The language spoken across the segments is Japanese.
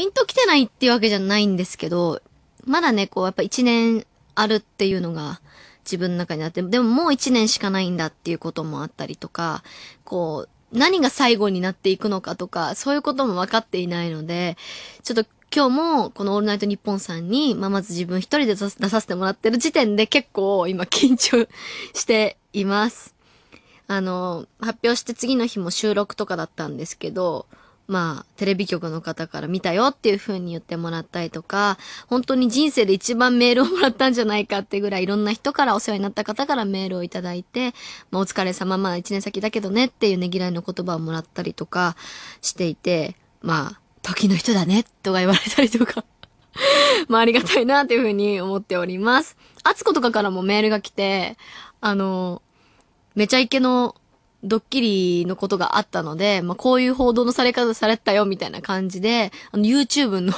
ピンと来てないっていうわけじゃないんですけど、まだね、こう、やっぱ一年あるっていうのが自分の中にあって、でももう一年しかないんだっていうこともあったりとか、こう、何が最後になっていくのかとか、そういうことも分かっていないので、ちょっと今日もこのオールナイトニッポンさんに、まあ、まず自分一人で出させてもらってる時点で結構今緊張しています。あの、発表して次の日も収録とかだったんですけど、まあ、テレビ局の方から見たよっていう風に言ってもらったりとか、本当に人生で一番メールをもらったんじゃないかってぐらいいろんな人からお世話になった方からメールをいただいて、まあ、お疲れ様、まあ、一年先だけどねっていうねぎらいの言葉をもらったりとかしていて、まあ、時の人だねとか言われたりとかまあ、ありがたいなっていう風に思っております。あつことかからもメールが来て、あの、めちゃイケのドッキリのことがあったので、まあ、こういう報道のされ方されたよ、みたいな感じで、あの、YouTube の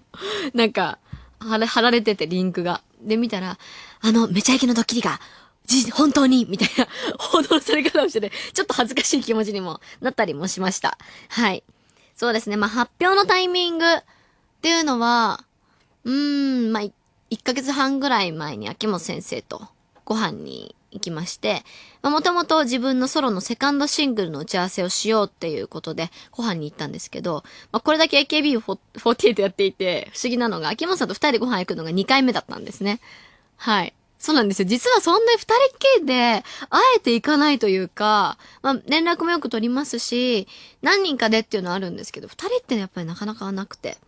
なんか、貼られてて、リンクが。で、見たら、あの、めちゃイケのドッキリが、じ、本当にみたいな報道のされ方をしてて、ちょっと恥ずかしい気持ちにもなったりもしました。はい。そうですね。まあ、発表のタイミングっていうのは、うーん、まあ、1ヶ月半ぐらい前に秋元先生とご飯に行きまして、もともと自分のソロのセカンドシングルの打ち合わせをしようっていうことで、ご飯に行ったんですけど、まあ、これだけ AKB48 やっていて、不思議なのが、秋元さんと二人でご飯行くのが2回目だったんですね。はい。そうなんですよ。実はそんな二人っきりで、あえて行かないというか、まあ、連絡もよく取りますし、何人かでっていうのはあるんですけど、二人ってやっぱりなかなかなくて。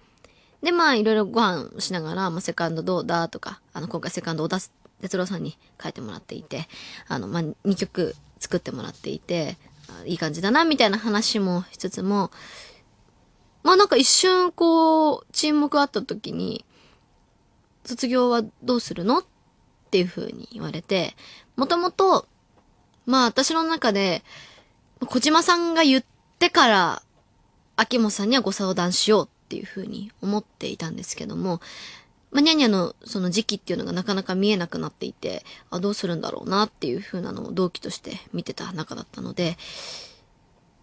で、まあ、いろいろご飯しながら、まあ、セカンドどうだとか、あの、今回セカンドを出す哲郎さんに書いてもらっていて、あの、まあ、2曲作ってもらっていて、いい感じだな、みたいな話もしつつも、まあ、なんか一瞬こう、沈黙あった時に、卒業はどうするのっていう風に言われて、もともと、まあ私の中で、小島さんが言ってから、秋元さんにはご相談しようっていう風に思っていたんですけども、まあ、ニャニャのその時期っていうのがなかなか見えなくなっていて、あ、どうするんだろうなっていう風なのを同期として見てた中だったので、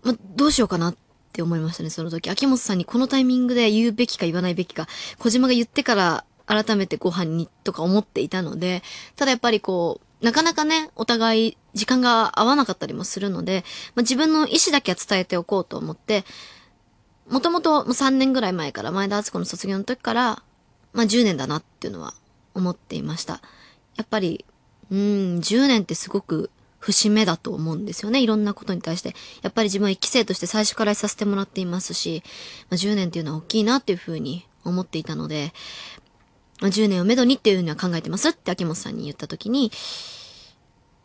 まあ、どうしようかなって思いましたね、その時。秋元さんにこのタイミングで言うべきか言わないべきか、小島が言ってから改めてご飯にとか思っていたので、ただやっぱりこう、なかなかね、お互い時間が合わなかったりもするので、まあ、自分の意思だけは伝えておこうと思って、もともと3年ぐらい前から、前田敦子の卒業の時から、まあ10年だなっていうのは思っていました。やっぱり、うん、10年ってすごく節目だと思うんですよね。いろんなことに対して。やっぱり自分は1期生として最初からさせてもらっていますし、まあ、10年っていうのは大きいなっていうふうに思っていたので、まあ、10年をめどにっていうふうには考えてますって秋元さんに言った時に、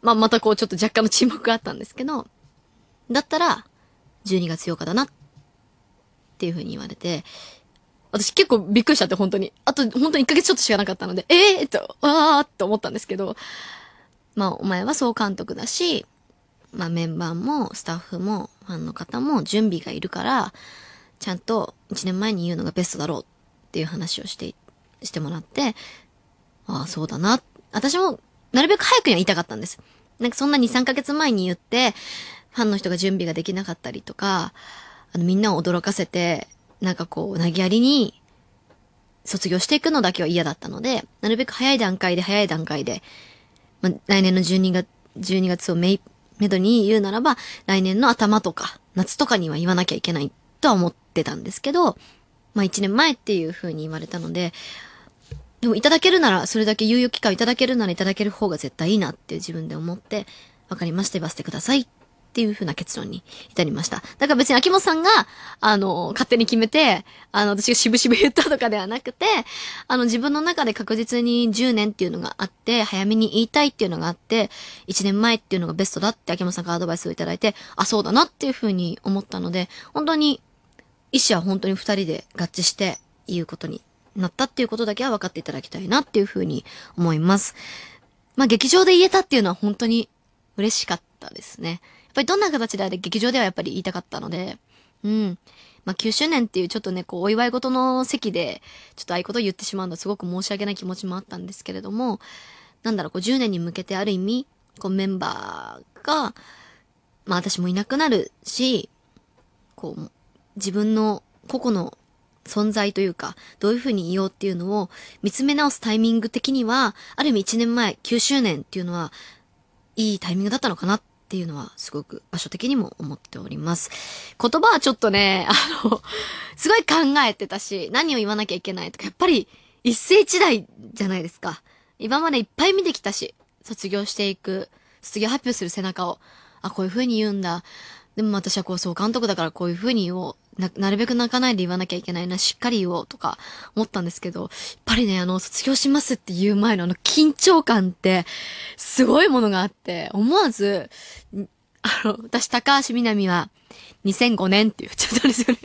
まあ、またこうちょっと若干の沈黙があったんですけど、だったら、12月8日だなっていうふうに言われて、私結構びっくりしちゃって、本当に。あと、本当に1ヶ月ちょっとしかなかったので、ええー、と、わーって思ったんですけど、まあ、お前は総監督だし、まあ、メンバーも、スタッフも、ファンの方も準備がいるから、ちゃんと1年前に言うのがベストだろうっていう話をして、してもらって、ああ、そうだな。私も、なるべく早くには言いたかったんです。なんかそんな2、3ヶ月前に言って、ファンの人が準備ができなかったりとか、あの、みんなを驚かせて、なんかこう、投げやりに、卒業していくのだけは嫌だったので、なるべく早い段階で早い段階で、ま来年の12月、12月をめ、めどに言うならば、来年の頭とか、夏とかには言わなきゃいけないとは思ってたんですけど、まあ1年前っていう風に言われたので、でもいただけるなら、それだけ猶予期間いただけるならいただける方が絶対いいなっていう自分で思って、わかりまして言わせてくださいっていう風な結論に至りました。だから別に秋元さんが、あの、勝手に決めて、あの、私が渋々言ったとかではなくて、あの、自分の中で確実に10年っていうのがあって、早めに言いたいっていうのがあって、1年前っていうのがベストだって秋元さんからアドバイスをいただいて、あ、そうだなっていう風に思ったので、本当に、意思は本当に2人で合致して言うことになったっていうことだけは分かっていただきたいなっていう風に思います。まあ、劇場で言えたっていうのは本当に嬉しかった。ったですね。やっぱりどんな形であれ劇場ではやっぱり言いたかったので、うん。まあ、9周年っていうちょっとね、こう、お祝い事の席で、ちょっとああいうことを言ってしまうのはすごく申し訳ない気持ちもあったんですけれども、なんだろう、こう、10年に向けてある意味、こう、メンバーが、まあ、私もいなくなるし、こう、自分の個々の存在というか、どういうふうにいようっていうのを見つめ直すタイミング的には、ある意味1年前、9周年っていうのは、いいタイミングだったのかなっっていうのはすごく場所的にも思っております。言葉はちょっとね、あの、すごい考えてたし、何を言わなきゃいけないとか、やっぱり一世一代じゃないですか。今までいっぱい見てきたし、卒業していく、卒業発表する背中を、あ、こういう風に言うんだ。でも私はこう総監督だからこういう風に言おう。な、なるべく泣かないで言わなきゃいけないな、しっかり言おうとか思ったんですけど、やっぱりね、あの、卒業しますって言う前のあの緊張感って、すごいものがあって、思わず、あの、私、高橋みなみは、2005年って言っちゃったんですよね。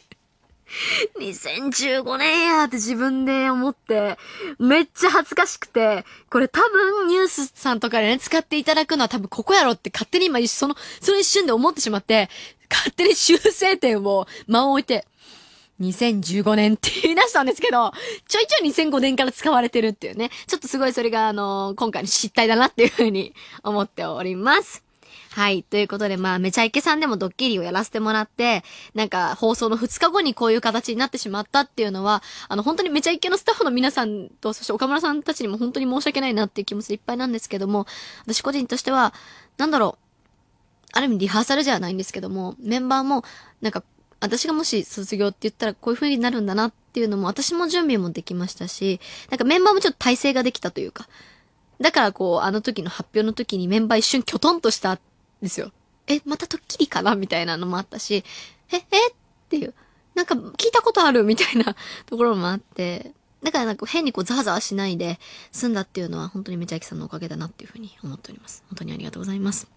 2015年やーって自分で思って、めっちゃ恥ずかしくて、これ多分ニュースさんとかでね、使っていただくのは多分ここやろって勝手に今その、その一瞬で思ってしまって、勝手に修正点を間を置いて、2015年って言い出したんですけど、ちょいちょい2005年から使われてるっていうね。ちょっとすごいそれが、あのー、今回の失態だなっていうふうに思っております。はい。ということで、まあ、めちゃイケさんでもドッキリをやらせてもらって、なんか、放送の2日後にこういう形になってしまったっていうのは、あの、本当にめちゃイケのスタッフの皆さんと、そして岡村さんたちにも本当に申し訳ないなっていう気持ちでいっぱいなんですけども、私個人としては、なんだろう、ある意味リハーサルじゃないんですけども、メンバーも、なんか、私がもし卒業って言ったらこういう風になるんだなっていうのも、私も準備もできましたし、なんかメンバーもちょっと体制ができたというか、だからこう、あの時の発表の時にメンバー一瞬キョトンとしたんですよ。え、またドッキリかなみたいなのもあったし、え、えっていう、なんか聞いたことあるみたいな ところもあって、だからなんか変にこうザワザワしないで済んだっていうのは本当にめちゃきさんのおかげだなっていうふうに思っております。本当にありがとうございます。